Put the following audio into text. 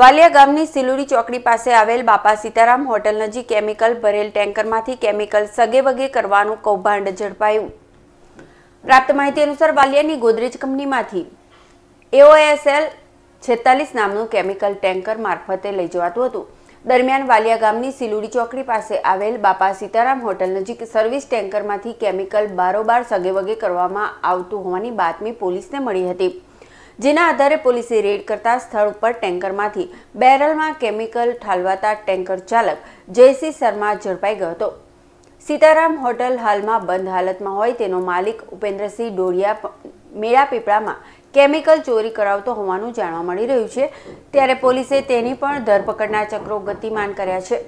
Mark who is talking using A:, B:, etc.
A: વાલિયા ગામની સિલુડી ચોકડી પાસે આવેલ બાપા સીતારામ હોટલ નજીક કેમિકલ ભરેલ ટેન્કરમાંથી કેમિકલ સગે વગે કરવાનું કૌભાંડ ઝડપાયું પ્રાપ્ત માહિતી અનુસાર વાલિયાની ગોદરેજ કંપનીમાંથી એઓએસએલ છેતાલીસ નામનું કેમિકલ ટેન્કર મારફતે લઈ જવાતું હતું દરમિયાન વાલિયા ગામની સિલુડી ચોકડી પાસે આવેલ બાપા સીતારામ હોટલ નજીક સર્વિસ ટેન્કરમાંથી કેમિકલ બારોબાર સગે વગે કરવામાં આવતું હોવાની બાતમી પોલીસને મળી હતી જેના આધારે પોલીસે રેડ કરતા સ્થળ ઉપર ટેન્કરમાંથી બેરલમાં કેમિકલ ઠાલવાતા ટેન્કર ચાલક જયસિંહ શર્મા ઝડપાઈ ગયો હતો સીતારામ હોટલ હાલમાં બંધ હાલતમાં હોય તેનો માલિક ઉપેન્દ્રસિંહ ડોરિયા મેળાપીપળામાં કેમિકલ ચોરી કરાવતો હોવાનું જાણવા મળી રહ્યું છે ત્યારે પોલીસે તેની પણ ધરપકડના ચક્રો ગતિમાન કર્યા છે